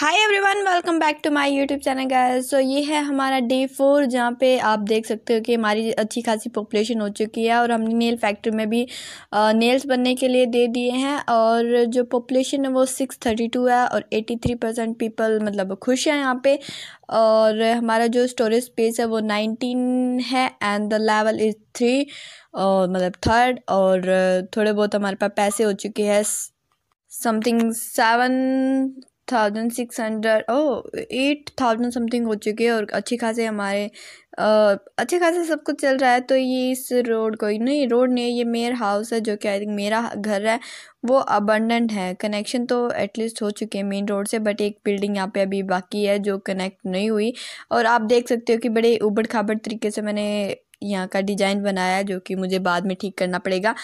hi everyone welcome back to my YouTube channel guys so ये है हमारा day four जहाँ पे आप देख सकते हो कि हमारी अच्छी खासी पॉपुलेशन हो चुकी है और हमने नेल फैक्ट्री में भी नेल्स बनने के लिए दे दिए हैं और जो पॉपुलेशन है वो सिक्स थर्टी टू है और एटी थ्री परसेंट पीपल मतलब खुश हैं यहाँ पे और हमारा जो स्टोरेज स्पेस है वो नाइनटीन है and the level is three और मतलब थर्ड और थोड़े बहुत हमारे पास पैसे हो चुके हैं something seven thousand six hundred oh eight thousand something हो चुके हैं और अच्छे खासे हमारे अच्छे खासे सब कुछ चल रहा है तो ये इस रोड को नहीं रोड नहीं ये मेयर हाउस है जो कि आई थिंक मेरा घर है वो अबंडेंट है कनेक्शन तो एटलीस्ट हो चुके हैं मेन रोड से बट एक बिल्डिंग यहाँ पे अभी बाकी है जो कनेक्ट नहीं हुई और आप देख सकते हो कि बड़े उबड़ खाबड़ तरीके से मैंने यहाँ का डिज़ाइन बनाया है जो कि मुझे बाद में ठीक करना पड़ेगा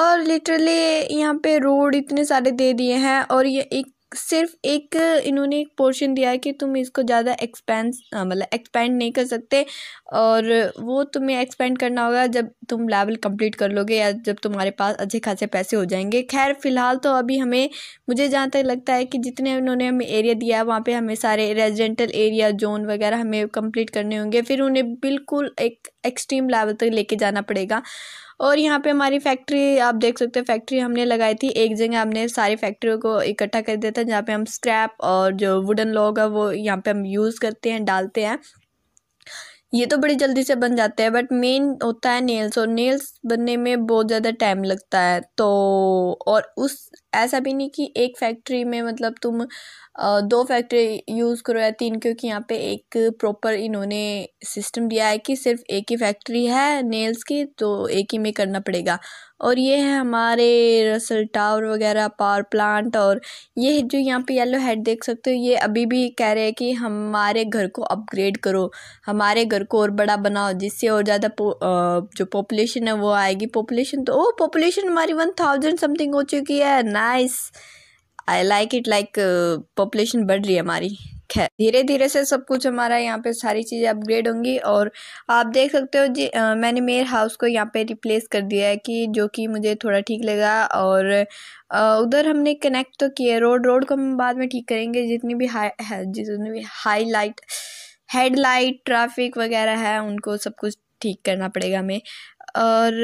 और लिटरली यहाँ पे रोड इतने सारे दे दिए हैं और ये एक सिर्फ एक इन्होंने एक पोर्शन दिया है कि तुम इसको ज़्यादा एक्सपेंस मतलब एक्सपेंड नहीं कर सकते और वो तुम्हें एक्सपेंड करना होगा जब तुम लेवल कंप्लीट कर लोगे या जब तुम्हारे पास अच्छे खासे पैसे हो जाएंगे खैर फ़िलहाल तो अभी हमें मुझे जहाँ तक लगता है कि जितने उन्होंने हमें एरिया दिया है वहाँ पर हमें सारे रेजिडेंटल एरिया जोन वगैरह हमें कंप्लीट करने होंगे फिर उन्हें बिल्कुल एक एक्सट्रीम लेवल तक लेके जाना पड़ेगा और यहाँ पे हमारी फैक्ट्री आप देख सकते हैं फैक्ट्री हमने लगाई थी एक जगह हमने सारी फैक्ट्रियों को इकट्ठा कर दिया था जहाँ पे हम स्क्रैप और जो वुडन लॉग है वो यहाँ पे हम यूज़ करते हैं डालते हैं ये तो बड़ी जल्दी से बन जाते हैं बट मेन होता है नेल्स और नेल्स बनने में बहुत ज़्यादा टाइम लगता है तो और उस ऐसा भी नहीं कि एक फैक्ट्री में मतलब तुम दो फैक्ट्री यूज़ करो या तीन क्योंकि यहाँ पे एक प्रॉपर इन्होंने सिस्टम दिया है कि सिर्फ एक ही फैक्ट्री है नेल्स की तो एक ही में करना पड़ेगा और ये है हमारे रसल टावर वगैरह पावर प्लांट और ये जो यहाँ पे येलो हेड देख सकते हो ये अभी भी कह रहे हैं कि हमारे घर को अपग्रेड करो हमारे घर को और बड़ा बनाओ जिससे और ज़्यादा जो पॉपुलेशन है वो आएगी पॉपुलेशन तो ओ पॉपुलेशन हमारी वन थाउजेंड समथिंग हो चुकी है ना nice I like it like population बढ़ रही है हमारी खैर धीरे धीरे से सब कुछ हमारा यहाँ पे सारी चीज़ें अपग्रेड होंगी और आप देख सकते हो जी आ, मैंने मेयर हाउस को यहाँ पे रिप्लेस कर दिया है कि जो कि मुझे थोड़ा ठीक लगा और उधर हमने कनेक्ट तो किया रोड रोड को हम बाद में ठीक करेंगे जितनी भी हाई जितनी भी हाई लाइट हेडलाइट ट्राफिक वगैरह है उनको सब कुछ ठीक करना पड़ेगा हमें और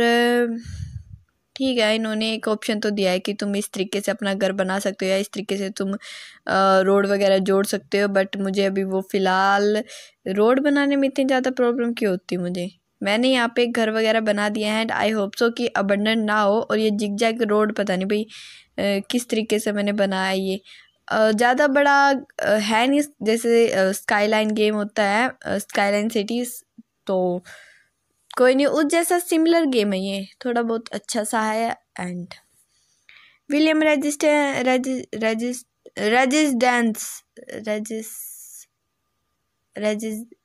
ठीक है इन्होंने एक ऑप्शन तो दिया है कि तुम इस तरीके से अपना घर बना सकते हो या इस तरीके से तुम रोड वगैरह जोड़ सकते हो बट मुझे अभी वो फ़िलहाल रोड बनाने में इतनी ज़्यादा प्रॉब्लम क्यों होती मुझे मैंने यहाँ पे घर वगैरह बना दिया है एंड आई होप सो कि अबंडन ना हो और ये जिग जैग रोड पता नहीं भाई किस तरीके से मैंने बनाया ये ज़्यादा बड़ा है नहीं जैसे स्काईलाइन गेम होता है स्काईलाइन सिटीज़ तो कोई नहीं उस जैसा सिमिलर गेम है ये थोड़ा बहुत अच्छा सा है and William regist regist residence regis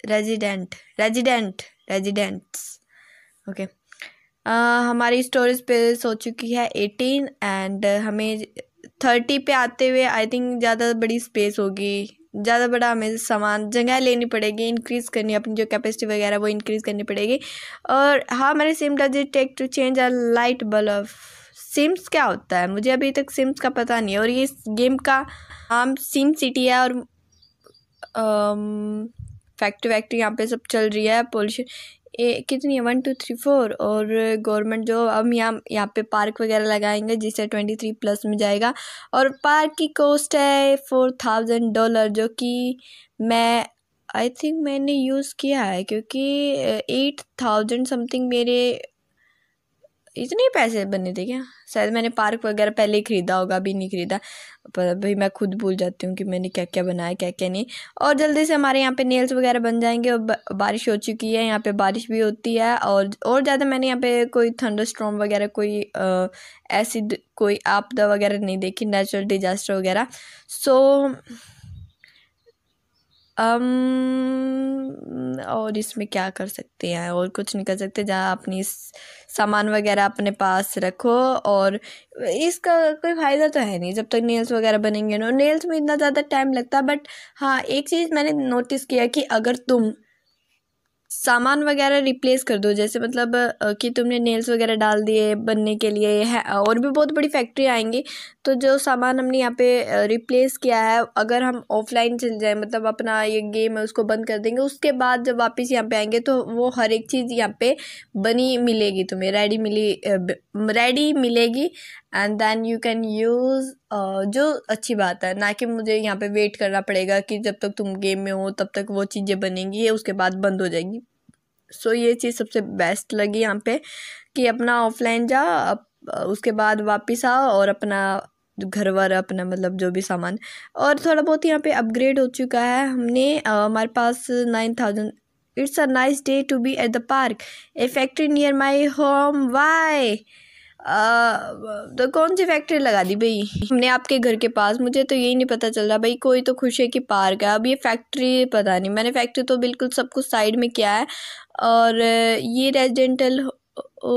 resident resident residents okay हमारी स्टोरेज पे हो चुकी है एटीन एंड हमें थर्टी पे आते हुए आई थिंक ज़्यादा बड़ी स्पेस होगी ज़्यादा बड़ा हमें सामान जगह लेनी पड़ेगी इंक्रीज़ करनी अपनी जो कैपेसिटी वगैरह वो इंक्रीज़ करनी पड़ेगी और हाँ मेरे sim does it take to change a light bulb sims क्या होता है मुझे अभी तक सिम्स का पता नहीं है और ये गेम का नाम सिम सिटी है और फैक्ट्री वैक्ट्री यहाँ पे सब चल रही है पोल्यूशन ए, कितनी है वन टू थ्री फोर और गवर्नमेंट जो हम यहाँ यहाँ पे पार्क वगैरह लगाएंगे जिससे ट्वेंटी थ्री प्लस में जाएगा और पार्क की कॉस्ट है फोर थाउजेंड डॉलर जो कि मैं आई थिंक मैंने यूज़ किया है क्योंकि एट थाउजेंड समथिंग मेरे इतने पैसे बने थे क्या शायद मैंने पार्क वगैरह पहले ही ख़रीदा होगा अभी नहीं ख़रीदा पर अभी मैं खुद भूल जाती हूँ कि मैंने क्या क्या बनाया क्या क्या नहीं और जल्दी से हमारे यहाँ पे नेल्स वगैरह बन जाएंगे और बारिश हो चुकी है यहाँ पे बारिश भी होती है और और ज़्यादा मैंने यहाँ पे कोई थंडर वगैरह कोई ऐसी कोई आपदा वगैरह नहीं देखी नेचुरल डिजास्टर वगैरह सो अम um, और इसमें क्या कर सकते हैं और कुछ नहीं कर सकते जहाँ अपनी इस सामान वगैरह अपने पास रखो और इसका कोई फ़ायदा तो है नहीं जब तक नेल्स वगैरह बनेंगे ना नेल्स में इतना ज़्यादा टाइम लगता है बट हाँ एक चीज़ मैंने नोटिस किया कि अगर तुम सामान वगैरह रिप्लेस कर दो जैसे मतलब कि तुमने नेल्स वगैरह डाल दिए बनने के लिए है और भी बहुत बड़ी फैक्ट्री आएंगी तो जो सामान हमने यहाँ पे रिप्लेस किया है अगर हम ऑफलाइन चल जाए मतलब अपना ये गेम है उसको बंद कर देंगे उसके बाद जब वापस यहाँ पे आएंगे तो वो हर एक चीज़ यहाँ पे बनी मिलेगी तुम्हें रेडी मिली रेडी मिलेगी and then you can use जो अच्छी बात है ना कि मुझे यहाँ पे वेट करना पड़ेगा कि जब तक तुम गेम में हो तब तक वो चीज़ें बनेंगी ये उसके बाद बंद हो जाएंगी सो so, ये चीज़ सबसे बेस्ट लगी यहाँ पे कि अपना ऑफलाइन जा अप, उसके बाद वापस आ और अपना घर वर अपना मतलब जो भी सामान और थोड़ा बहुत यहाँ पे अपग्रेड हो चुका है हमने हमारे पास nine thousand it's a nice day to be at the park a factory near my home why ah, तो कौन सी फैक्ट्री लगा दी भाई हमने आपके घर के पास मुझे तो यही नहीं पता चल रहा भाई कोई तो खुश है कि पार्क है अब ये फैक्ट्री पता नहीं मैंने फैक्ट्री तो बिल्कुल सब कुछ साइड में किया है और ये रेजिडेंटल ओ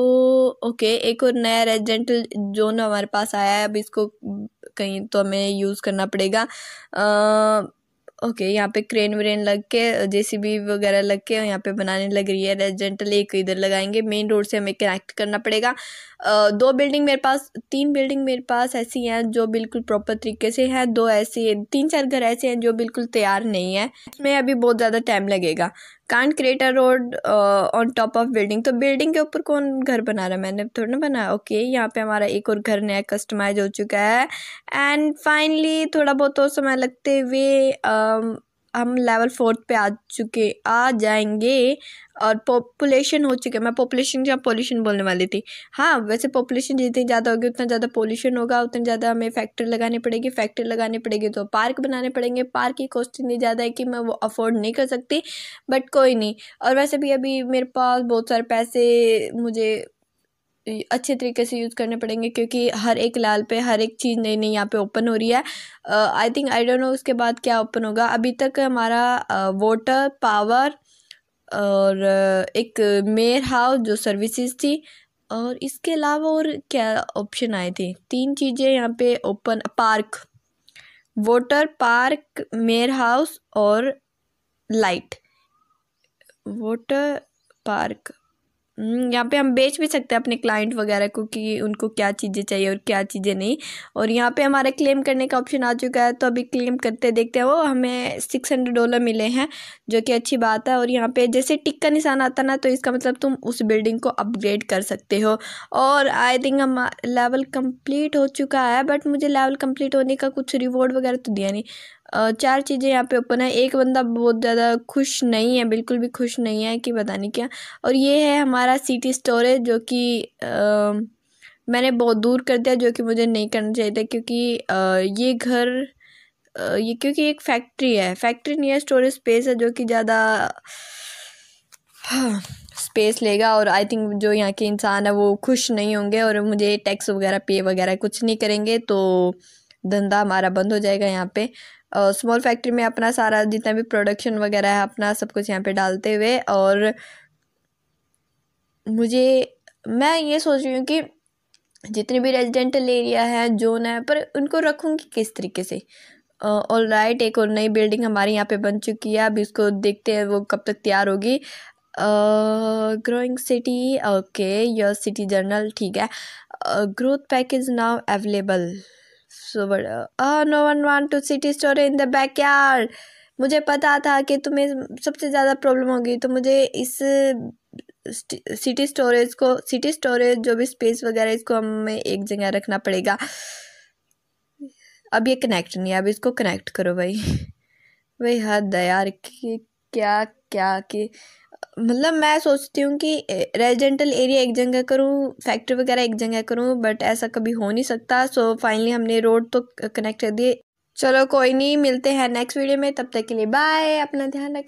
ओके एक और नया रेजिडेंटल जोन हमारे पास आया है अब इसको कहीं तो हमें यूज़ करना पड़ेगा आ, ओके यहाँ पे क्रेन व्रेन लग के जेसीबी वगैरह लग के यहाँ पे बनाने लग रही है रेजिडेंटल एक इधर लगाएंगे मेन रोड से हमें कनेक्ट करना पड़ेगा दो बिल्डिंग मेरे पास तीन बिल्डिंग मेरे पास ऐसी हैं जो बिल्कुल प्रॉपर तरीके से हैं दो ऐसे तीन चार घर ऐसे हैं जो बिल्कुल तैयार नहीं है इसमें अभी बहुत ज़्यादा टाइम लगेगा can't creator road on top of building तो बिल्डिंग के ऊपर कौन घर बना रहा है मैंने तो थोड़ा ना बनाया ओके okay, यहाँ पे हमारा एक और घर नया कस्टमाइज हो चुका है एंड फाइनली थोड़ा बहुत और समय लगते हुए um, हम लेवल फोर्थ पे आ चुके आ जाएंगे और पॉपुलेशन हो चुके मैं पॉपुलेशन या पोल्यूशन बोलने वाली थी हाँ वैसे पॉपुलेशन जितनी ज़्यादा होगी उतना ज़्यादा पोल्यूशन होगा उतना ज़्यादा हमें फैक्ट्री लगानी पड़ेगी फैक्ट्री लगानी पड़ेगी तो पार्क बनाने पड़ेंगे पार्क की कॉस्ट इतनी ज़्यादा है कि मैं वो अफोर्ड नहीं कर सकती बट कोई नहीं और वैसे भी अभी मेरे पास बहुत सारे पैसे मुझे अच्छे तरीके से यूज़ करने पड़ेंगे क्योंकि हर एक लाल पे हर एक चीज़ नई नई यहाँ पे ओपन हो रही है I think I don't know उसके बाद क्या ओपन होगा अभी तक हमारा वोटर पावर और एक मेयर हाउस जो सर्विसेज थी और इसके अलावा और क्या ऑप्शन आए थे तीन चीज़ें यहाँ पे open park water park mayor house और लाइट वोटर पार्क हम्म, यहाँ पे हम बेच भी सकते हैं अपने क्लाइंट वगैरह को कि उनको क्या चीज़ें चाहिए और क्या चीज़ें नहीं और यहाँ पे हमारा क्लेम करने का ऑप्शन आ चुका है तो अभी क्लेम करते देखते हैं वो हमें सिक्स हंड्रेड डॉलर मिले हैं जो कि अच्छी बात है और यहाँ पे जैसे टिक का निशान आता ना तो इसका मतलब तुम उस बिल्डिंग को अपग्रेड कर सकते हो और आई थिंक हम लेवल कम्प्लीट हो चुका है बट मुझे लेवल कम्प्लीट होने का कुछ रिवॉर्ड वगैरह तो दिया नहीं चार चीज़ें यहाँ पे ओपन है एक बंदा बहुत ज़्यादा खुश नहीं है बिल्कुल भी खुश नहीं है कि पता नहीं क्या और ये है हमारा सिटी स्टोरेज जो कि मैंने बहुत दूर कर दिया जो कि मुझे नहीं करना चाहिए था क्योंकि आ, ये घर आ, ये क्योंकि एक फैक्ट्री है फैक्ट्री नहीं है स्टोरेज स्पेस है जो कि ज़्यादा हाँ, स्पेस लेगा और आई थिंक जो यहाँ के इंसान है वो खुश नहीं होंगे और मुझे टैक्स वगैरह पे वगैरह कुछ नहीं करेंगे तो धंधा हमारा बंद हो जाएगा यहाँ पे स्मॉल फैक्ट्री में अपना सारा जितना भी प्रोडक्शन वगैरह है अपना सब कुछ यहाँ पे डालते हुए और मुझे मैं ये सोच रही हूँ कि जितने भी रेजिडेंटल एरिया है जोन है पर उनको रखूँगी किस तरीके से ऑल uh, राइट right, एक और नई बिल्डिंग हमारे यहाँ पे बन चुकी है अभी उसको देखते हैं वो कब तक तैयार होगी growing city okay your city journal ठीक है growth package now available so बड़ा ah no one want to city store in the backyard मुझे पता था कि तुम्हें सबसे ज़्यादा प्रॉब्लम होगी तो मुझे इस सिटी स्टोरेज को सिटी स्टोरेज जो भी स्पेस वगैरह इसको हमें एक जगह रखना पड़ेगा अब ये कनेक्ट नहीं है अब इसको कनेक्ट करो भाई भाई हद है यार कि क्या क्या कि मतलब मैं सोचती हूँ कि रेजिडेंटल एरिया एक जगह करूँ फैक्ट्री वगैरह एक जगह करूँ बट ऐसा कभी हो नहीं सकता सो so, फाइनली हमने रोड तो कनेक्ट कर दिए चलो कोई नहीं मिलते हैं नेक्स्ट वीडियो में तब तक के लिए बाय अपना ध्यान रखना